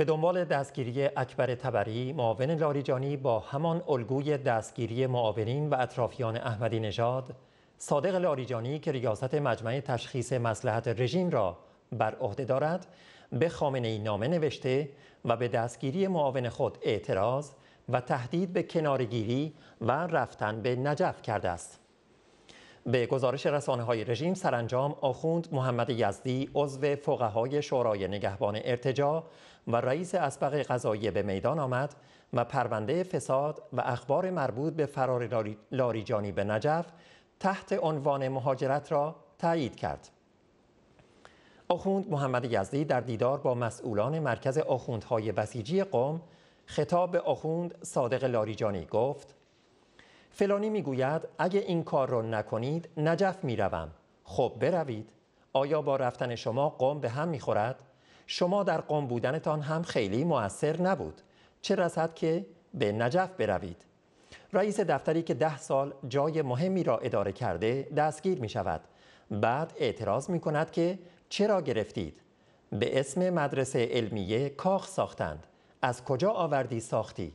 به دنبال دستگیری اکبر تبری معاون لاریجانی با همان الگوی دستگیری معاونین و اطرافیان احمدی نژاد صادق لاریجانی که ریاست مجمع تشخیص مسلحت رژیم را بر عهده دارد به خامنه ای نامه نوشته و به دستگیری معاون خود اعتراض و تهدید به کنارگیری و رفتن به نجف کرده است به گزارش رسانه های رژیم سرانجام آخوند محمد یزدی عضو فقهای شورای نگهبان ارتجا و رئیس اسبق قضایی به میدان آمد و پرونده فساد و اخبار مربوط به فرار لاریجانی به نجف تحت عنوان مهاجرت را تایید کرد. آخوند محمد یزدی در دیدار با مسئولان مرکز آخوندهای بسیجی قوم خطاب به آخوند صادق لاریجانی گفت فلانی میگوید اگه این کار رو نکنید نجف میروم خب بروید آیا با رفتن شما قوم به هم میخورد شما در قوم بودنتان هم خیلی موثر نبود چه رسد که به نجف بروید رئیس دفتری که ده سال جای مهمی را اداره کرده دستگیر می شود بعد اعتراض می کند که چرا گرفتید به اسم مدرسه علمیه کاخ ساختند از کجا آوردی ساختی